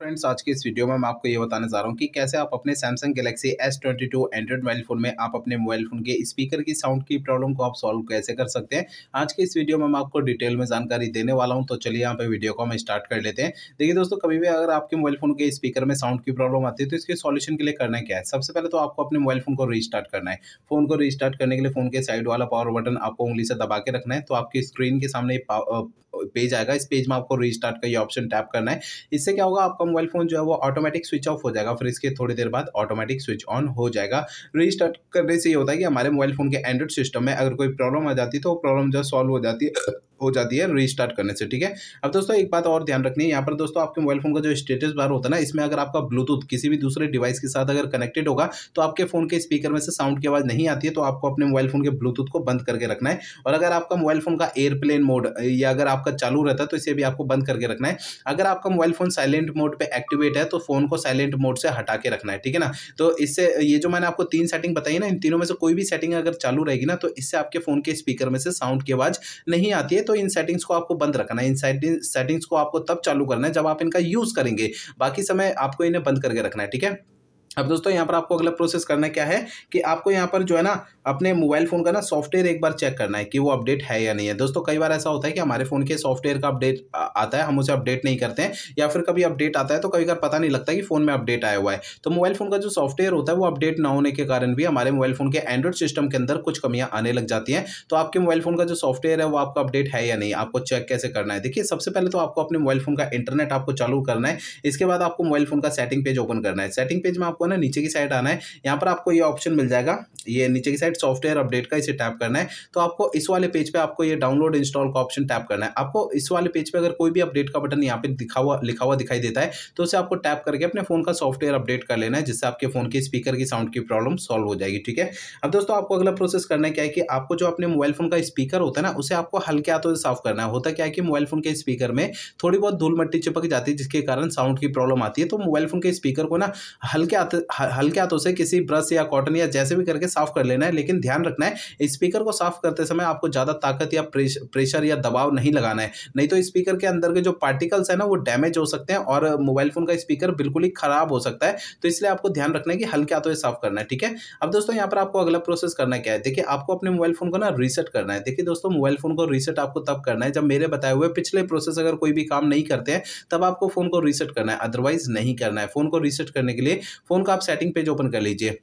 friends आज के इस वीडियो में मैं आपको ये बताने जा रहा हूँ कि कैसे आप अपने Samsung Galaxy S22 twenty two Android mobile phone में आप अपने मोबाइल फ़ोन के स्पीकर की साउंड की प्रॉब्लम को आप सॉल्व कैसे कर सकते हैं आज के इस वीडियो में मैं आपको डिटेल में जानकारी देने वाला हूँ तो चलिए यहाँ पे वीडियो को हम स्टार्ट कर लेते हैं देखिए दोस्तों कभी भी अगर आपके मोबाइल फ़ोन के स्पीकर में साउंड की प्रॉब्लम आती है तो इसके सोल्यूशन के लिए करना क्या है सबसे पहले तो आपको अपने मोबाइल फ़ोन को रिस्टार्ट करना है फ़ोन को रिस्टार्ट करने के लिए फ़ोन के साइड वाला पावर बटन आपको उंगली से दबा के रखना है तो आपकी स्क्रीन के सामने पेज आएगा इस पेज में आपको रिस्टार्ट का ये ऑप्शन टैप करना है इससे क्या होगा आपका मोबाइल फोन जो है वो ऑटोमेटिक स्विच ऑफ हो जाएगा फिर इसके थोड़ी देर बाद ऑटोमेटिक स्विच ऑन हो जाएगा रिस्टार्ट करने से ये होता है कि हमारे मोबाइल फोन के एंड्रॉइड सिस्टम में अगर कोई प्रॉब्लम आ जाती है तो प्रॉब्लम जो है सॉल्व हो जाती है हो जाती है रीस्टार्ट करने से ठीक है अब दोस्तों एक बात और ध्यान रखनी है यहाँ पर दोस्तों आपके मोबाइल फोन का जो स्टेटस बार होता है ना इसमें अगर आपका ब्लूटूथ किसी भी दूसरे डिवाइस के साथ अगर कनेक्टेड होगा तो आपके फोन के स्पीकर में से साउंड की आवाज़ नहीं आती है तो आपको अपने मोबाइल फोन के ब्लूटूथ को बंद करके रखना है और अगर आपका मोबाइल फोन का एयरप्लेन मोड या अगर आपका चालू रहता है तो इसे भी आपको बंद करके रखना है अगर आपका मोबाइल फोन साइलेंट मोड पर एक्टिवेट है तो फोन को साइलेंट मोड से हटा के रखना है ठीक है ना तो इससे ये जो मैंने आपको तीन सेटिंग बताई ना इन तीनों में से कोई भी सेटिंग अगर चालू रहेगी ना तो इससे आपके फोन के स्पीकर में से साउंड की आवाज़ नहीं आती है तो इन सेटिंग्स को आपको बंद रखना है इन सेटिंग्स को आपको तब चालू करना है जब आप इनका यूज़ करेंगे बाकी समय आपको इन्हें बंद करके रखना है ठीक है अब दोस्तों यहाँ पर आपको अगला प्रोसेस करना क्या है कि आपको यहाँ पर जो है ना अपने मोबाइल फ़ोन का ना सॉफ्टवेयर एक बार चेक करना है कि वो अपडेट है या नहीं है दोस्तों कई बार ऐसा होता है कि हमारे फ़ोन के सॉफ्टवेयर का अपडेट आता है हम उसे अपडेट नहीं करते हैं या फिर कभी अपडेट आता है तो कभी बार पता नहीं लगता कि फ़ोन में अपडेट आया हुआ है तो मोबाइल फ़ोन का जो सॉफ्टवेयर होता है वो अपडेट ना होने के कारण भी हमारे मोबाइल फ़ोन के एंड्रॉइड सिस्टम के अंदर कुछ कमियाँ आने लग जाती हैं तो आपके मोबाइल फ़ोन का जो सॉफ्टवेयर है वो आपका अपडेट है या नहीं आपको चेक कैसे करना है देखिए सबसे पहले तो आपको अपने मोबाइल फ़ोन का इंटरनेट आपको चालू करना है इसके बाद आपको मोबाइल फ़ोन का सेटिंग पेज ओपन करना है सेटिंग पेज में आपको ना नीचे की साइड आना है यहाँ पर आपको ये ऑप्शन मिल जाएगा ये नीचे की साइड सॉफ्टवेयर अपडेट का इसे टैप करना है तो आपको इस वाले पेज पे आपको ये डाउनलोड इंस्टॉल का ऑप्शन टैप करना है आपको इस वाले पेज पे अगर कोई भी अपडेट का बटन यहाँ पे दिखा हुआ लिखा हुआ दिखाई देता है तो उसे आपको टैप करके अपने फोन का सॉफ्टवेयर अपडेट कर लेना है जिससे आपके फोन के स्पीकर की साउंड की प्रॉब्लम सॉल्व हो जाएगी ठीक है अब दोस्तों आपको अगला प्रोसेस करना है क्या है कि आपको जो अपने मोबाइल फोन का स्पीकर होता है ना उसे आपको हल्के हाथों से साफ करना है होता क्या है कि मोबाइल फोन के स्पीकर में थोड़ी बहुत धूल मट्टी चिपक जाती है जिसके कारण साउंड की प्रॉब्लम आती है तो मोबाइल फोन के स्पीकर को ना हल्के हल्के हाथों से किसी ब्रश या कॉटन या जैसे भी करके साफ कर लेना है लेकिन ध्यान रखना है स्पीकर को साफ करते समय आपको ज़्यादा ताकत या प्रेशर या दबाव नहीं लगाना है नहीं तो स्पीकर के अंदर के जो पार्टिकल्स है ना वो डैमेज हो सकते हैं और मोबाइल फ़ोन का स्पीकर बिल्कुल ही ख़राब हो सकता है तो इसलिए आपको ध्यान रखना है कि हल्के हाथों से साफ करना है ठीक है अब दोस्तों यहाँ पर आपको अगला प्रोसेस करना क्या है देखिए आपको अपने मोबाइल फ़ोन को ना रीसेट करना है देखिए दोस्तों मोबाइल फ़ोन को रीसेट आपको तब करना है जब मेरे बताए हुए पिछले प्रोसेस अगर कोई भी काम नहीं करते हैं तब आपको फ़ोन को रीसेट करना है अदरवाइज नहीं करना है फ़ोन को रीसेट करने के लिए फ़ोन का आप सेटिंग पेज ओपन कर लीजिए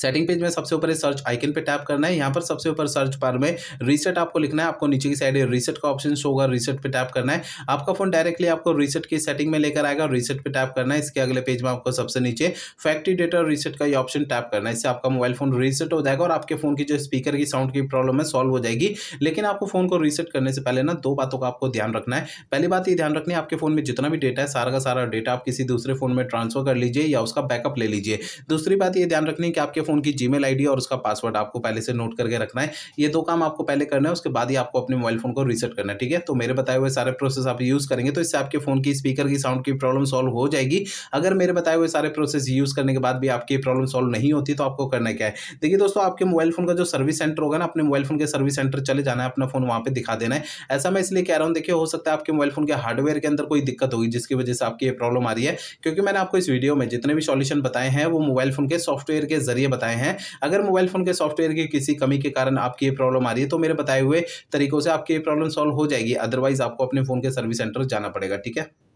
सेटिंग पेज में सबसे ऊपर सर्च आइकन पे टैप करना है यहाँ पर सबसे ऊपर सर्च बार में रीसेट आपको लिखना है आपको नीचे की साइड रीसेट का ऑप्शन शो होगा रीसेट पे टैप करना है आपका फोन डायरेक्टली आपको रीसेट की सेटिंग में लेकर आएगा रीसेट पे टैप करना है इसके अगले पेज में आपको सबसे नीचे फैक्ट्री डेटा रीसेट का ये ऑप्शन टैप करना है इससे आपका मोबाइल फोन रीसेट हो जाएगा और आपके फोन की जो स्पीकर की साउंड की प्रॉब्लम है सॉल्व हो जाएगी लेकिन आपको फोन को रीसेट करने से पहले ना दो बातों का आपको ध्यान रखना है पहली बात ये ध्यान रखनी है आपके फोन में जितना भी डेटा है सारा का सारा डेटा आप किसी दूसरे फोन में ट्रांसफर कर लीजिए या उसका बैकअप ले लीजिए दूसरी बात ये ध्यान रखनी है कि आपके आपके फ़ोन की जीमेल आईडी और उसका पासवर्ड आपको पहले से नोट करके रखना है ये दो काम आपको पहले करना है उसके बाद ही आपको अपने मोबाइल फ़ोन को रीसेट करना है ठीक है तो मेरे बताए हुए सारे प्रोसेस आप यूज़ करेंगे तो इससे आपके फ़ोन की स्पीकर की साउंड की प्रॉब्लम सॉल्व हो जाएगी अगर मेरे बताए हुए सारे प्रोसेस यूज़ करने के बाद भी आपकी प्रॉब्लम सॉल्व नहीं होती तो आपको करना क्या है देखिए दोस्तों आपके मोबाइल फ़ोन का जो सर्विस सेंटर होगा ना अपने मोबाइल फ़ोन के सर्विस सेंटर चले जाना है अपना फ़ोन वहां पर दिखा देना है ऐसा मैं इसलिए कह रहा हूं देखिए हो सकता है आपके मोबाइल फ़ोन के हार्डवेयर के अंदर कोई दिक्कत होगी जिसकी वजह से आपकी प्रॉब्लम आ रही है क्योंकि मैंने आपको इस वीडियो में जितने भी सॉल्यूशन बताए हैं वो मोबाइल फ़ोन के सॉफ्टवेयर के जरिए बताए हैं अगर मोबाइल फ़ोन के सॉफ्टवेयर की किसी कमी के कारण आपकी ये प्रॉब्लम आ रही है तो मेरे बताए हुए तरीकों से आपकी ये प्रॉब्लम सॉल्व हो जाएगी अदरवाइज़ आपको अपने फ़ोन के सर्विस सेंटर जाना पड़ेगा ठीक है